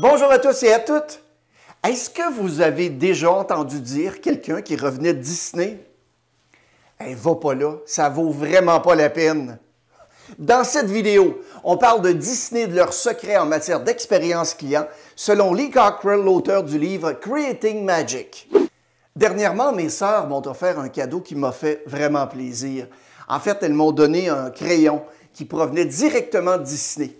Bonjour à tous et à toutes. Est-ce que vous avez déjà entendu dire quelqu'un qui revenait de Disney? Eh, va pas là, ça vaut vraiment pas la peine. Dans cette vidéo, on parle de Disney de leurs secrets en matière d'expérience client, selon Lee Cockrell, l'auteur du livre Creating Magic. Dernièrement, mes sœurs m'ont offert un cadeau qui m'a fait vraiment plaisir. En fait, elles m'ont donné un crayon qui provenait directement de Disney.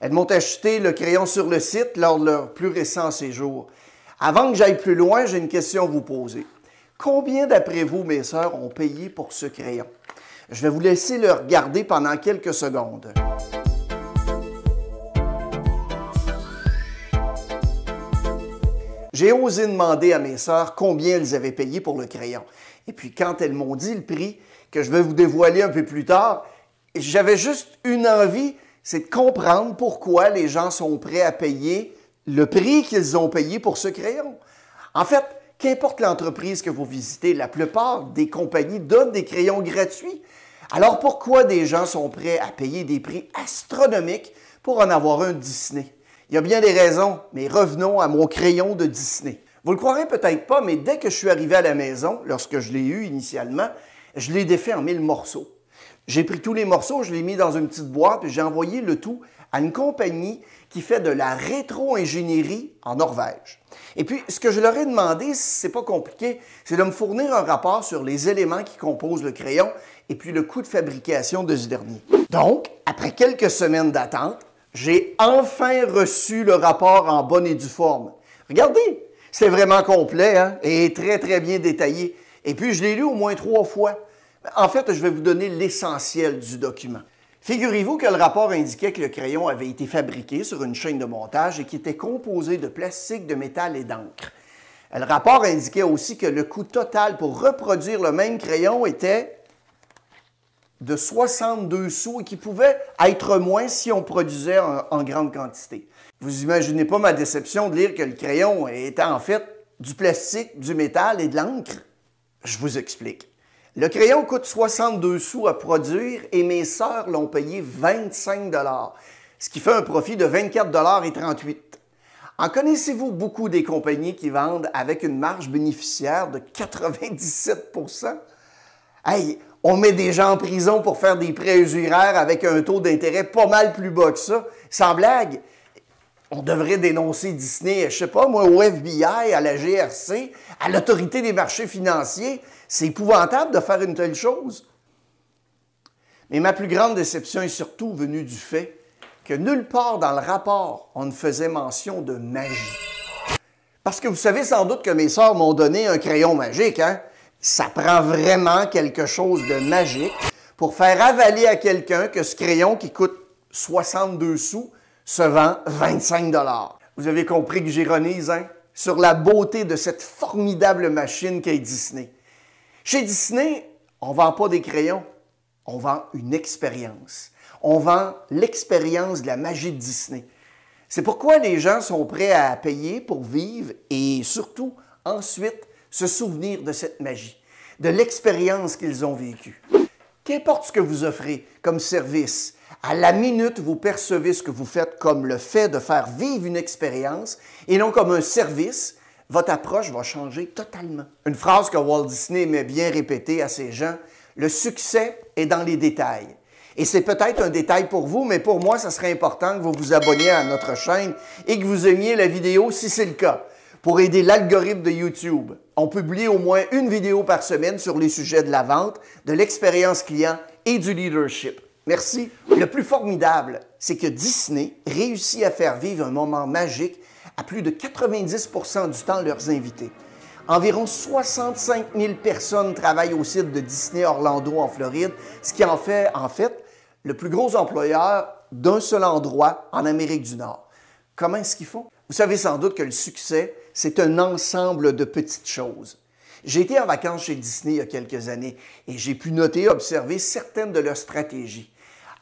Elles m'ont acheté le crayon sur le site lors de leur plus récent séjour. Avant que j'aille plus loin, j'ai une question à vous poser. Combien d'après vous, mes sœurs, ont payé pour ce crayon? Je vais vous laisser le regarder pendant quelques secondes. J'ai osé demander à mes sœurs combien elles avaient payé pour le crayon. Et puis quand elles m'ont dit le prix, que je vais vous dévoiler un peu plus tard, j'avais juste une envie, c'est de comprendre pourquoi les gens sont prêts à payer le prix qu'ils ont payé pour ce crayon. En fait, qu'importe l'entreprise que vous visitez, la plupart des compagnies donnent des crayons gratuits. Alors pourquoi des gens sont prêts à payer des prix astronomiques pour en avoir un Disney? Il y a bien des raisons, mais revenons à mon crayon de Disney. Vous le croirez peut-être pas, mais dès que je suis arrivé à la maison, lorsque je l'ai eu initialement, je l'ai défait en mille morceaux. J'ai pris tous les morceaux, je l'ai mis dans une petite boîte, puis j'ai envoyé le tout à une compagnie qui fait de la rétro-ingénierie en Norvège. Et puis, ce que je leur ai demandé, c'est pas compliqué, c'est de me fournir un rapport sur les éléments qui composent le crayon et puis le coût de fabrication de ce dernier. Donc, après quelques semaines d'attente, j'ai enfin reçu le rapport en bonne et due forme. Regardez, c'est vraiment complet hein, et très très bien détaillé. Et puis, je l'ai lu au moins trois fois. En fait, je vais vous donner l'essentiel du document. Figurez-vous que le rapport indiquait que le crayon avait été fabriqué sur une chaîne de montage et qui était composé de plastique, de métal et d'encre. Euh, le rapport indiquait aussi que le coût total pour reproduire le même crayon était de 62 sous et qui pouvait être moins si on produisait en, grande quantité. Vous imaginez pas ma déception de lire que le crayon était en fait du plastique, du métal et de l'encre? Je vous explique. Le crayon coûte 62 sous à produire et mes sœurs l'ont payé 25 ce qui fait un profit de 24 et 38. En connaissez-vous beaucoup des compagnies qui vendent avec une marge bénéficiaire de 97 Hey, on met des gens en prison pour faire des prêts usuraires avec un taux d'intérêt pas mal plus bas que ça. Sans blague, on devrait dénoncer Disney, je sais pas moi, au FBI, à la GRC, à l'autorité des marchés financiers. C'est épouvantable de faire une telle chose. Mais ma plus grande déception est surtout venue du fait que nulle part dans le rapport, on ne faisait mention de magie. Parce que vous savez sans doute que mes soeurs m'ont donné un crayon magique, hein? Ça prend vraiment quelque chose de magique pour faire avaler à quelqu'un que ce crayon qui coûte 62 sous se vend 25 Vous avez compris que j'ironise hein, sur la beauté de cette formidable machine qu'est Disney. Chez Disney, on vend pas des crayons, on vend une expérience. On vend l'expérience de la magie de Disney. C'est pourquoi les gens sont prêts à payer pour vivre et surtout ensuite se souvenir de cette magie, de l'expérience qu'ils ont vécue. Qu'importe ce que vous offrez comme service, à la minute vous percevez ce que vous faites comme le fait de faire vivre une expérience et non comme un service votre approche va changer totalement. Une phrase que Walt Disney aimait bien répéter à ses gens, le succès est dans les détails. Et c'est peut-être un détail pour vous, mais pour moi, ça serait important que vous vous abonniez à notre chaîne et que vous aimiez la vidéo si c'est le cas, pour aider l'algorithme de YouTube. On publie au moins une vidéo par semaine sur les sujets de la vente, de l'expérience client et du leadership. Merci. Le plus formidable, c'est que Disney réussit à faire vivre un moment magique à plus de 90 du temps leurs invités. Environ 65 000 personnes travaillent au site de Disney Orlando en Floride, ce qui en fait, en fait, le plus gros employeur d'un seul endroit en Amérique du Nord. Comment est-ce qu'ils font? Vous savez sans doute que le succès, c'est un ensemble de petites choses. J'ai été en vacances chez Disney il y a quelques années et j'ai pu noter et observer certaines de leurs stratégies.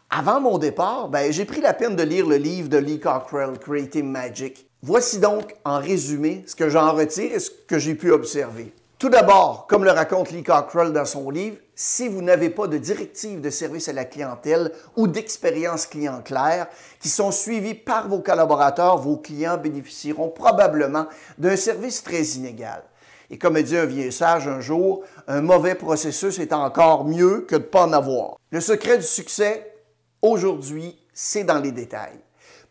Avant mon départ, ben, j'ai pris la peine de lire le livre de Lee Cockrell, Creating Magic. Voici donc en résumé ce que j'en retire et ce que j'ai pu observer. Tout d'abord, comme le raconte Lee Cockrell dans son livre, si vous n'avez pas de directives de service à la clientèle ou d'expérience client claire qui sont suivies par vos collaborateurs, vos clients bénéficieront probablement d'un service très inégal. Et comme a dit un vieil sage un jour, un mauvais processus est encore mieux que de ne pas en avoir. Le secret du succès, aujourd'hui, c'est dans les détails.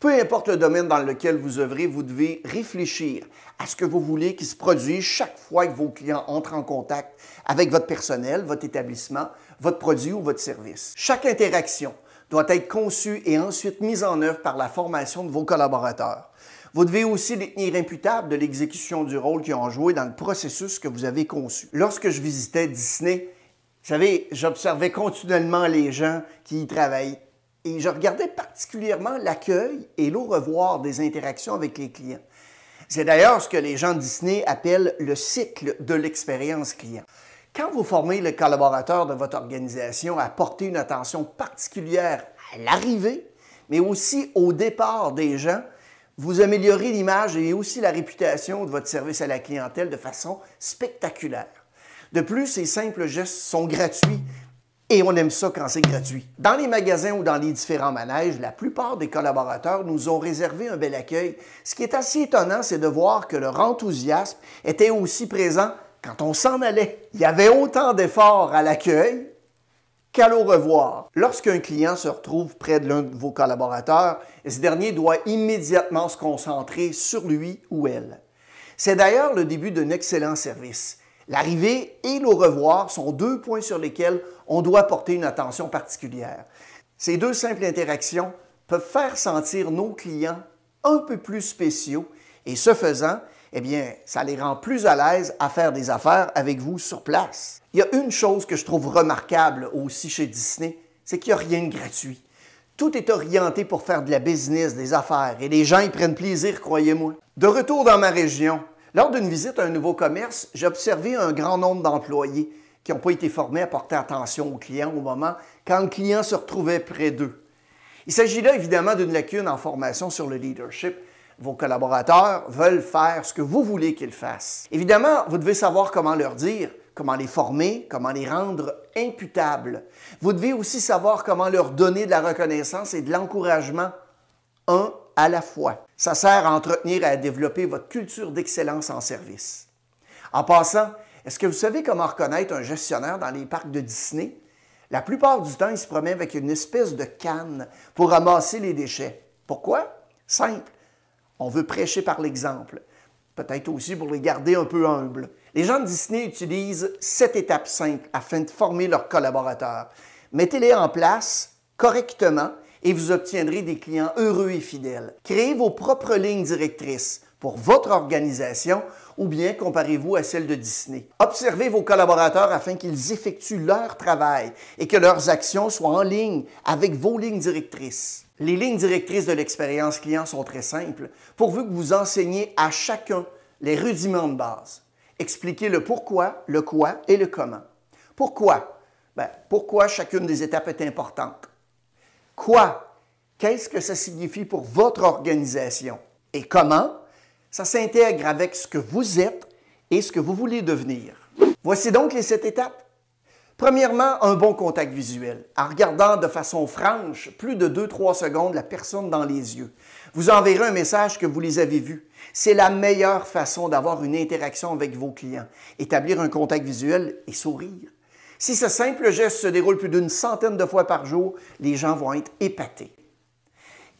Peu importe le domaine dans lequel vous œuvrez, vous devez réfléchir à ce que vous voulez qui se produise chaque fois que vos clients entrent en contact avec votre personnel, votre établissement, votre produit ou votre service. Chaque interaction doit être conçue et ensuite mise en œuvre par la formation de vos collaborateurs. Vous devez aussi les tenir imputables de l'exécution du rôle qu'ils ont joué dans le processus que vous avez conçu. Lorsque je visitais Disney, vous savez, j'observais continuellement les gens qui y travaillaient et je regardais particulièrement l'accueil et l'au revoir des interactions avec les clients. C'est d'ailleurs ce que les gens de Disney appellent le cycle de l'expérience client. Quand vous formez le collaborateur de votre organisation à porter une attention particulière à l'arrivée, mais aussi au départ des gens, vous améliorez l'image et aussi la réputation de votre service à la clientèle de façon spectaculaire. De plus, ces simples gestes sont gratuits et on aime ça quand c'est gratuit. Dans les magasins ou dans les différents manèges, la plupart des collaborateurs nous ont réservé un bel accueil. Ce qui est assez étonnant, c'est de voir que leur enthousiasme était aussi présent quand on s'en allait. Il y avait autant d'efforts à l'accueil qu'à l'au revoir. Lorsqu'un client se retrouve près de l'un de vos collaborateurs, ce dernier doit immédiatement se concentrer sur lui ou elle. C'est d'ailleurs le début d'un excellent service. L'arrivée et le revoir sont deux points sur lesquels on doit porter une attention particulière. Ces deux simples interactions peuvent faire sentir nos clients un peu plus spéciaux et ce faisant, eh bien, ça les rend plus à l'aise à faire des affaires avec vous sur place. Il y a une chose que je trouve remarquable aussi chez Disney, c'est qu'il n'y a rien de gratuit. Tout est orienté pour faire de la business, des affaires, et les gens y prennent plaisir, croyez-moi. De retour dans ma région, lors d'une visite à un nouveau commerce, j'ai observé un grand nombre d'employés qui n'ont pas été formés à porter attention aux clients au moment quand le client se retrouvait près d'eux. Il s'agit là évidemment d'une lacune en formation sur le leadership. Vos collaborateurs veulent faire ce que vous voulez qu'ils fassent. Évidemment, vous devez savoir comment leur dire, comment les former, comment les rendre imputables. Vous devez aussi savoir comment leur donner de la reconnaissance et de l'encouragement. Un à la fois. Ça sert à entretenir et à développer votre culture d'excellence en service. En passant, est-ce que vous savez comment reconnaître un gestionnaire dans les parcs de Disney? La plupart du temps, il se promène avec une espèce de canne pour ramasser les déchets. Pourquoi? Simple. On veut prêcher par l'exemple. Peut-être aussi pour les garder un peu humbles. Les gens de Disney utilisent cette étape simple afin de former leurs collaborateurs. Mettez-les en place correctement et vous obtiendrez des clients heureux et fidèles. Créez vos propres lignes directrices pour votre organisation ou bien comparez-vous à celle de Disney. Observez vos collaborateurs afin qu'ils effectuent leur travail et que leurs actions soient en ligne avec vos lignes directrices. Les lignes directrices de l'expérience client sont très simples, pourvu que vous enseigniez à chacun les rudiments de base. Expliquez le pourquoi, le quoi et le comment. Pourquoi? Ben, pourquoi chacune des étapes est importante. Quoi? Qu'est-ce que ça signifie pour votre organisation? Et comment? Ça s'intègre avec ce que vous êtes et ce que vous voulez devenir. Voici donc les sept étapes. Premièrement, un bon contact visuel, en regardant de façon franche plus de 2-3 secondes la personne dans les yeux. Vous enverrez un message que vous les avez vus. C'est la meilleure façon d'avoir une interaction avec vos clients. Établir un contact visuel et sourire. Si ce simple geste se déroule plus d'une centaine de fois par jour, les gens vont être épatés.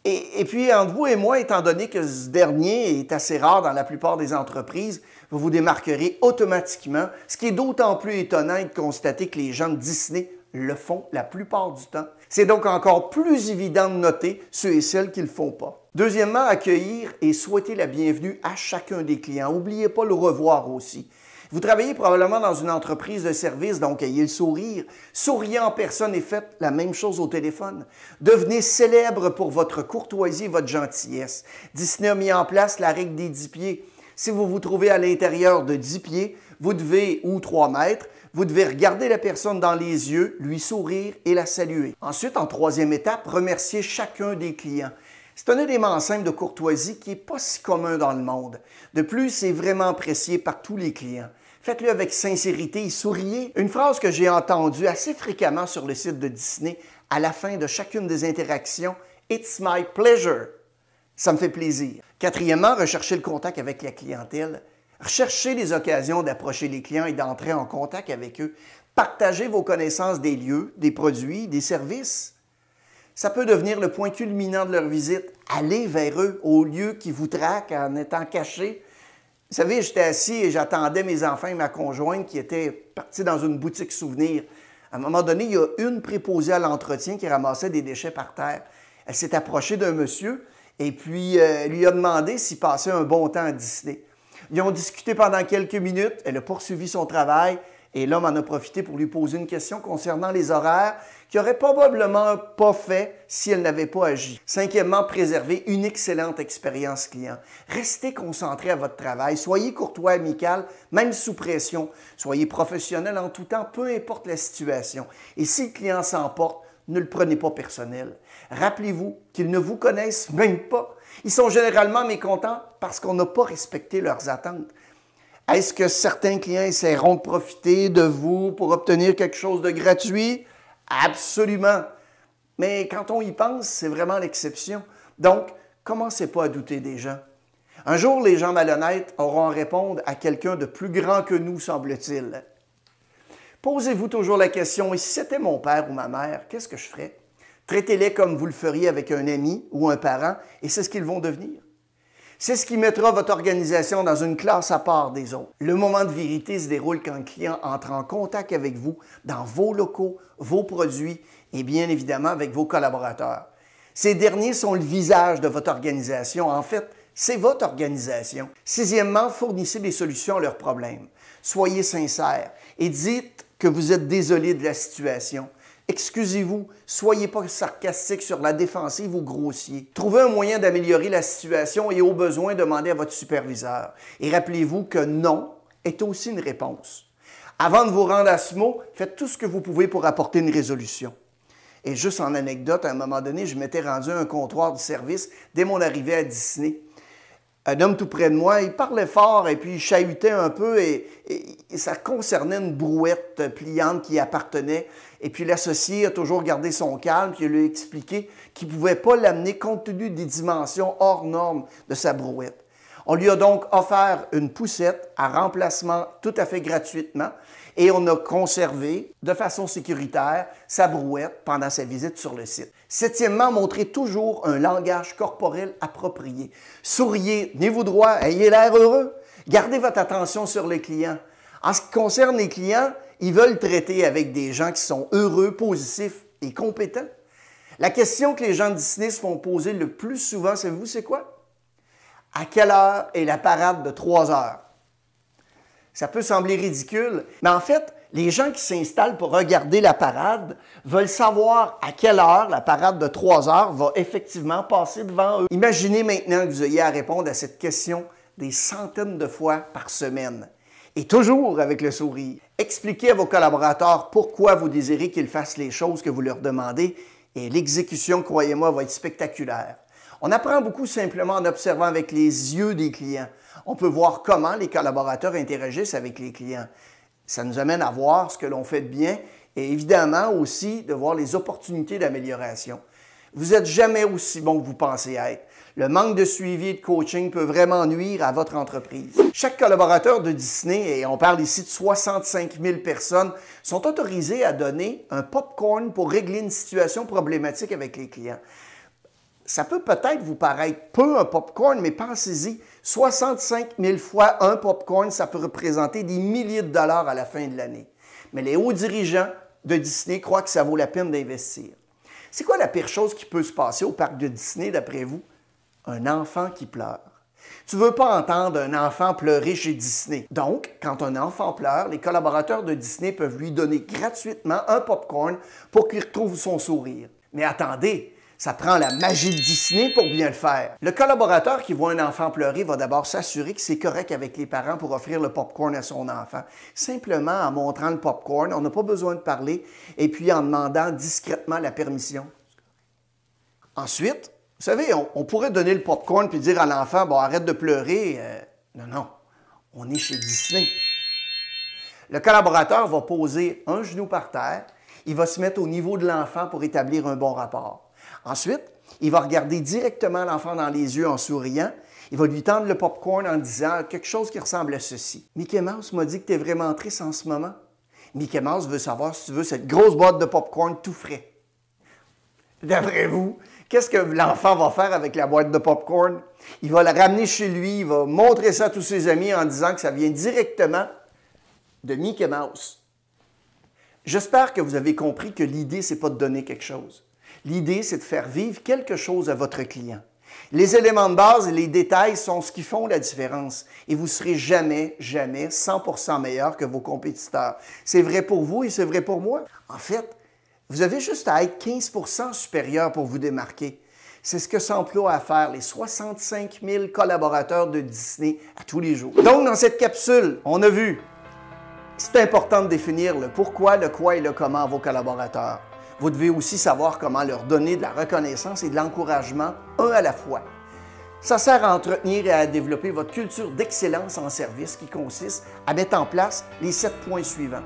Et, puis, entre vous et moi, étant donné que ce dernier est assez rare dans la plupart des entreprises, vous vous démarquerez automatiquement, ce qui est d'autant plus étonnant de constater que les gens de Disney le font la plupart du temps. C'est donc encore plus évident de noter ceux et celles qui ne le font pas. Deuxièmement, accueillir et souhaiter la bienvenue à chacun des clients. N'oubliez pas le revoir aussi. Vous travaillez probablement dans une entreprise de service, donc ayez le sourire. Souriez en personne et faites la même chose au téléphone. Devenez célèbre pour votre courtoisie et votre gentillesse. Disney a mis en place la règle des 10 pieds. Si vous vous trouvez à l'intérieur de 10 pieds, vous devez, ou 3 mètres, vous devez regarder la personne dans les yeux, lui sourire et la saluer. Ensuite, en troisième étape, remerciez chacun des clients. C'est un élément simple de courtoisie qui n'est pas si commun dans le monde. De plus, c'est vraiment apprécié par tous les clients. Faites-le avec sincérité et souriez. Une phrase que j'ai entendue assez fréquemment sur le site de Disney à la fin de chacune des interactions, It's my pleasure. Ça me fait plaisir. Quatrièmement, recherchez le contact avec la clientèle. Recherchez les occasions d'approcher les clients et d'entrer en contact avec eux. Partagez vos connaissances des lieux, des produits, des services ça peut devenir le point culminant de leur visite. Allez vers eux au lieu qui vous traquent en étant cachés. Vous savez, j'étais assis et j'attendais mes enfants et ma conjointe qui étaient partis dans une boutique souvenir. À un moment donné, il y a une préposée à l'entretien qui ramassait des déchets par terre. Elle s'est approchée d'un monsieur et puis euh, lui a demandé s'il passait un bon temps à Disney. Ils ont discuté pendant quelques minutes. Elle a poursuivi son travail et l'homme en a profité pour lui poser une question concernant les horaires qu'il aurait probablement pas fait si elle n'avait pas agi. Cinquièmement, préservez une excellente expérience client. Restez concentré à votre travail, soyez courtois, amical, même sous pression, soyez professionnel en tout temps, peu importe la situation. Et si le client s'emporte, ne le prenez pas personnel. Rappelez-vous qu'ils ne vous connaissent même pas. Ils sont généralement mécontents parce qu'on n'a pas respecté leurs attentes. Est-ce que certains clients essaieront de profiter de vous pour obtenir quelque chose de gratuit? Absolument. Mais quand on y pense, c'est vraiment l'exception. Donc, commencez pas à douter des gens. Un jour, les gens malhonnêtes auront à répondre à quelqu'un de plus grand que nous, semble-t-il. Posez-vous toujours la question, et si c'était mon père ou ma mère, qu'est-ce que je ferais? Traitez-les comme vous le feriez avec un ami ou un parent, et c'est ce qu'ils vont devenir. C'est ce qui mettra votre organisation dans une classe à part des autres. Le moment de vérité se déroule quand le client entre en contact avec vous dans vos locaux, vos produits et bien évidemment avec vos collaborateurs. Ces derniers sont le visage de votre organisation. En fait, c'est votre organisation. Sixièmement, fournissez des solutions à leurs problèmes. Soyez sincères et dites que vous êtes désolé de la situation Excusez-vous, soyez pas sarcastique sur la défensive ou grossier. Trouvez un moyen d'améliorer la situation et au besoin, demandez à votre superviseur. Et rappelez-vous que non est aussi une réponse. Avant de vous rendre à ce mot, faites tout ce que vous pouvez pour apporter une résolution. Et juste en anecdote, à un moment donné, je m'étais rendu à un comptoir de service dès mon arrivée à Disney un homme tout près de moi, il parlait fort et puis il chahutait un peu et, ça concernait une brouette pliante qui appartenait. Et puis l'associé a toujours gardé son calme, puis lui a expliqué qu'il ne pouvait pas l'amener compte tenu des dimensions hors normes de sa brouette. On lui a donc offert une poussette à remplacement tout à fait gratuitement et on a conservé de façon sécuritaire sa brouette pendant sa visite sur le site. Septièmement, montrez toujours un langage corporel approprié. Souriez, tenez-vous droit, ayez l'air heureux. Gardez votre attention sur les clients. En ce qui concerne les clients, ils veulent traiter avec des gens qui sont heureux, positifs et compétents. La question que les gens de Disney se font poser le plus souvent, c'est vous c'est quoi? À quelle heure est la parade de 3 heures? Ça peut sembler ridicule, mais en fait, les gens qui s'installent pour regarder la parade veulent savoir à quelle heure la parade de 3 heures va effectivement passer devant eux. Imaginez maintenant que vous ayez à répondre à cette question des centaines de fois par semaine. Et toujours avec le sourire. Expliquez à vos collaborateurs pourquoi vous désirez qu'ils fassent les choses que vous leur demandez et l'exécution, croyez-moi, va être spectaculaire. On apprend beaucoup simplement en observant avec les yeux des clients on peut voir comment les collaborateurs interagissent avec les clients. Ça nous amène à voir ce que l'on fait de bien et évidemment aussi de voir les opportunités d'amélioration. Vous n'êtes jamais aussi bon que vous pensez être. Le manque de suivi et de coaching peut vraiment nuire à votre entreprise. Chaque collaborateur de Disney, et on parle ici de 65 000 personnes, sont autorisés à donner un popcorn pour régler une situation problématique avec les clients. Ça peut peut-être vous paraître peu un popcorn, mais pensez-y, 65 000 fois un popcorn, ça peut représenter des milliers de dollars à la fin de l'année. Mais les hauts dirigeants de Disney croient que ça vaut la peine d'investir. C'est quoi la pire chose qui peut se passer au parc de Disney, d'après vous? Un enfant qui pleure. Tu veux pas entendre un enfant pleurer chez Disney. Donc, quand un enfant pleure, les collaborateurs de Disney peuvent lui donner gratuitement un popcorn pour qu'il retrouve son sourire. Mais attendez, ça prend la magie de Disney pour bien le faire. Le collaborateur qui voit un enfant pleurer va d'abord s'assurer que c'est correct avec les parents pour offrir le popcorn à son enfant. Simplement en montrant le popcorn, on n'a pas besoin de parler, et puis en demandant discrètement la permission. Ensuite, vous savez, on, pourrait donner le popcorn puis dire à l'enfant, bon, arrête de pleurer. Euh, non, non, on est chez Disney. Le collaborateur va poser un genou par terre, il va se mettre au niveau de l'enfant pour établir un bon rapport. Ensuite, il va regarder directement l'enfant dans les yeux en souriant. Il va lui tendre le popcorn en disant quelque chose qui ressemble à ceci. Mickey Mouse m'a dit que tu es vraiment triste en ce moment. Mickey Mouse veut savoir si tu veux cette grosse boîte de popcorn tout frais. D'après vous, qu'est-ce que l'enfant va faire avec la boîte de popcorn? Il va la ramener chez lui, il va montrer ça à tous ses amis en disant que ça vient directement de Mickey Mouse. J'espère que vous avez compris que l'idée, c'est pas de donner quelque chose. L'idée, c'est de faire vivre quelque chose à votre client. Les éléments de base et les détails sont ce qui font la différence et vous serez jamais, jamais 100% meilleur que vos compétiteurs. C'est vrai pour vous et c'est vrai pour moi. En fait, vous avez juste à être 15% supérieur pour vous démarquer. C'est ce que s'emploient à faire les 65 000 collaborateurs de Disney à tous les jours. Donc, dans cette capsule, on a vu, c'est important de définir le pourquoi, le quoi et le comment à vos collaborateurs. Vous devez aussi savoir comment leur donner de la reconnaissance et de l'encouragement, un à la fois. Ça sert à entretenir et à développer votre culture d'excellence en service qui consiste à mettre en place les sept points suivants.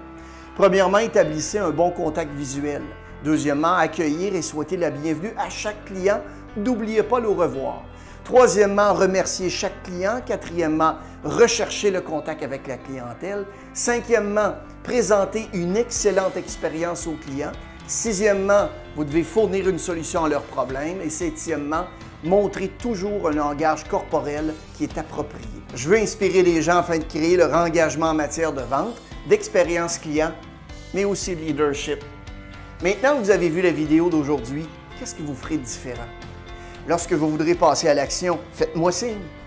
Premièrement, établissez un bon contact visuel. Deuxièmement, accueillir et souhaiter la bienvenue à chaque client. N'oubliez pas le revoir. Troisièmement, remercier chaque client. Quatrièmement, Recherchez le contact avec la clientèle. Cinquièmement, présenter une excellente expérience aux clients. Sixièmement, vous devez fournir une solution à leurs problèmes. Et septièmement, montrer toujours un langage corporel qui est approprié. Je veux inspirer les gens afin de créer leur engagement en matière de vente, d'expérience client, mais aussi de leadership. Maintenant que vous avez vu la vidéo d'aujourd'hui, qu'est-ce que vous ferez différent? Lorsque vous voudrez passer à l'action, faites-moi signe.